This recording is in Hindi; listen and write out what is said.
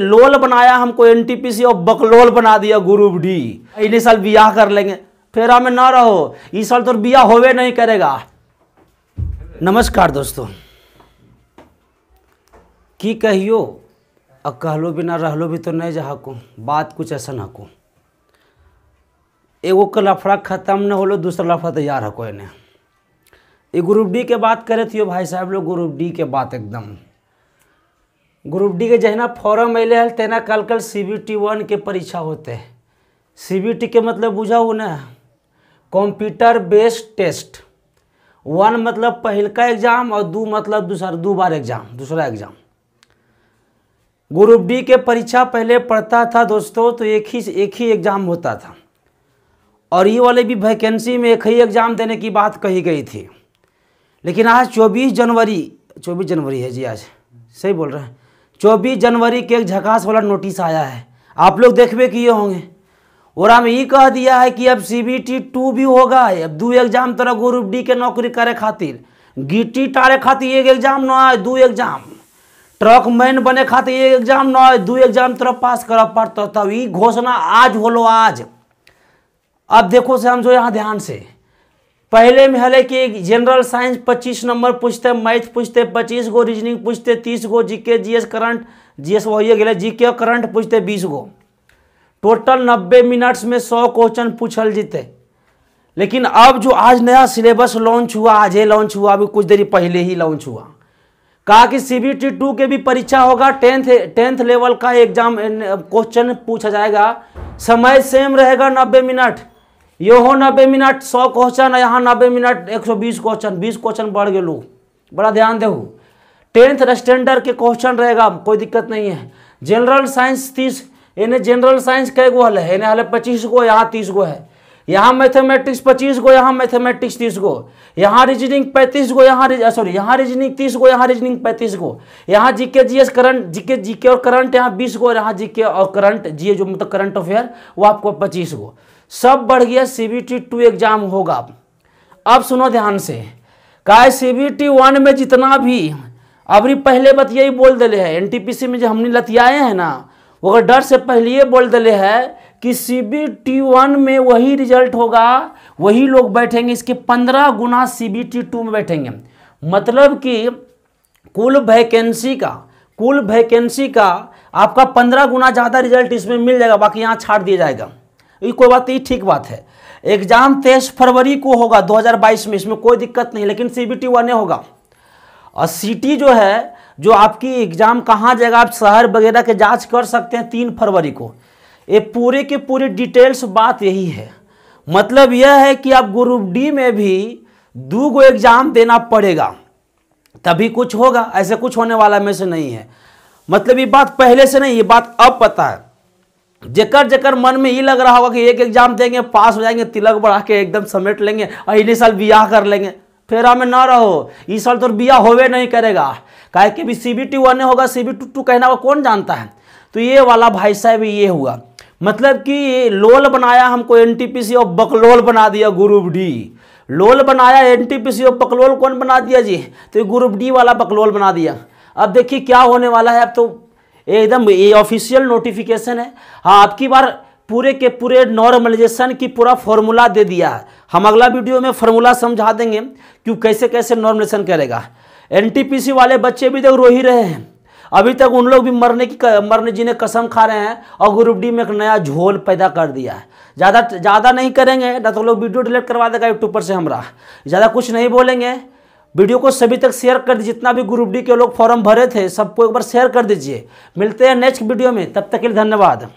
लोल बनाया हमको एनटीपीसी और बकलोल बना दिया ग्रुप डी इन्हीं साल बिया कर लेंगे फेरा में ना रहो इस साल तो बियाह होवे नहीं करेगा नमस्कार दोस्तों की कहियो और कहलो बिना रहलो भी तो नहीं जा को बात कुछ ऐसा ना को एगो का लफड़ा खत्म न होलो दूसरा लफड़ा तैयार हको इन्हें ये ग्रुप डी के बात करे थी भाई साहब लोग ग्रुप डी के बात एकदम ग्रुप डी के जहना फॉर्म अले हल तेना कल कल सी बी टी वन के परीक्षा होते सी बी टी के मतलब बुझा हो ना कंप्यूटर बेस्ड टेस्ट वन मतलब पहलका एग्जाम और दू मतलब दूसर दो बार एग्जाम दूसरा एग्जाम ग्रुप डी के परीक्षा पहले पढ़ता था दोस्तों तो एक ही एक ही एग्ज़ाम होता था और ये वाले भी वैकेंसी में एक ही एग्ज़ाम देने की बात कही गई थी लेकिन आज 24 जनवरी 24 जनवरी है जी आज सही बोल रहे हैं चौबीस जनवरी के एक झकास वाला नोटिस आया है आप लोग देखबे किए होंगे और हम ये कह दिया है कि अब सी बी टी टू भी होगा अब दो एग्जाम तरह ग्रुप डी के नौकरी करे खातिर गिट्टी टारे खातिर एक एग्जाम न आए दो एग्जाम ट्रक मैन बने खातिर एक एग्जाम न आए दो एग्जाम तरह पास कर पड़ता तब ये घोषणा आज होलो आज अब देखो से हम जो यहाँ ध्यान से पहले में हल कि जनरल साइंस 25 नंबर पूछते मैथ पूछते 25 गो रीजनिंग पूछते 30 गो जीके जीएस करंट जीएस वही गए जीके करंट पूछते 20 गो टोटल 90 मिनट्स में 100 क्वेश्चन पूछल जीते लेकिन अब जो आज नया सिलेबस लॉन्च हुआ आज ही लॉन्च हुआ अभी कुछ देर पहले ही लॉन्च हुआ कहा कि सी बी टी टू के भी परीक्षा होगा टेंथ टेंथ लेवल का एग्जाम क्वेश्चन पूछा जाएगा समय सेम रहेगा नब्बे मिनट ये हो नब्बे मिनट सौ क्वेश्चन यहाँ नब्बे मिनट एक सौ बीस क्वेश्चन बीस क्वेश्चन बढ़ गए लोग बड़ा ध्यान दे टेंथ स्टैंडर्ड के क्वेश्चन रहेगा कोई दिक्कत नहीं है जनरल साइंस तीस इन्हें जनरल साइंस कई गो हल है इन्हें हल पच्चीस गो यहाँ तीस गो है यहाँ मैथमेटिक्स पच्चीस गो यहाँ मैथमेटिक्स तीस गो यहाँ रीजनिंग पैंतीस गो यहाँ सॉरी यहाँ रीजनिंग तीस गो यहाँ रीजनिंग पैंतीस गो यहाँ GK GS current GK GK और करंट यहाँ बीस गो यहाँ जीके और करंट जीए जो मतलब करंट अफेयर वो आपको पच्चीस गो सब बढ़ गया C B T two exam होगा अब सुनो ध्यान से का सी बी टी वन में जितना भी अभी पहले बात यही बोल दे है एन टी पी सी में जो हमने लतियाए हैं ना ओकर डर से पहले बोल दिले है कि सी बी टी वन में वही रिजल्ट होगा वही लोग बैठेंगे इसके पंद्रह गुना सी बी टी टू में बैठेंगे मतलब कि कुल वैकेंसी का कुल वैकेंसी का आपका पंद्रह गुना ज़्यादा रिजल्ट इसमें मिल जाएगा बाकी यहाँ छाड़ दिया जाएगा ये कोई बात नहीं ठीक बात है एग्ज़ाम तेईस फरवरी को होगा 2022 में इसमें कोई दिक्कत नहीं लेकिन सी बी टी वन होगा और सी टी जो है जो आपकी एग्ज़ाम कहाँ जाएगा आप शहर वगैरह के जांच कर सकते हैं तीन फरवरी को ये पूरे के पूरे डिटेल्स बात यही है मतलब यह है कि आप ग्रुप डी में भी दो गो एग्ज़ाम देना पड़ेगा तभी कुछ होगा ऐसे कुछ होने वाला में से नहीं है मतलब ये बात पहले से नहीं ये बात अब पता है जेकर जेकर मन में ये लग रहा होगा कि एक एग्जाम देंगे पास हो जाएंगे तिलक बढ़ा के एकदम समेट लेंगे अगले साल ब्याह कर लेंगे फेरा में ना रहो इस साल तो बिया होवे नहीं करेगा काहे कि भी सी बी टी वन होगा सी बी टू टू कहना होगा कौन जानता है तो ये वाला भाई साहब ये हुआ मतलब कि लोल बनाया हमको एन टी पी सी और बकलोल बना दिया ग्रुप डी लोल बनाया एन टी पी सी और बकलोल कौन बना दिया जी तो ग्रुप डी वाला बकलोल बना दिया अब देखिए क्या होने वाला है अब तो एकदम ये ऑफिशियल नोटिफिकेशन है हाँ आपकी बार पूरे के पूरे नॉर्मलाइजेशन की पूरा फॉर्मूला दे दिया है हम अगला वीडियो में फॉर्मूला समझा देंगे कि कैसे कैसे नॉर्मलाइजेशन करेगा एनटीपीसी वाले बच्चे भी तक रो ही रहे हैं अभी तक उन लोग भी मरने की मरने जीने कसम खा रहे हैं और ग्रुप डी में एक नया झोल पैदा कर दिया है ज़्यादा ज़्यादा नहीं करेंगे ना तो लोग वीडियो डिलीट करवा देगा यूट्यूब पर से हमारा ज़्यादा कुछ नहीं बोलेंगे वीडियो को सभी तक शेयर कर दीजिए जितना भी ग्रुप डी के लोग फॉर्म भरे थे सबको एक बार शेयर कर दीजिए मिलते हैं नेक्स्ट वीडियो में तब तक के लिए धन्यवाद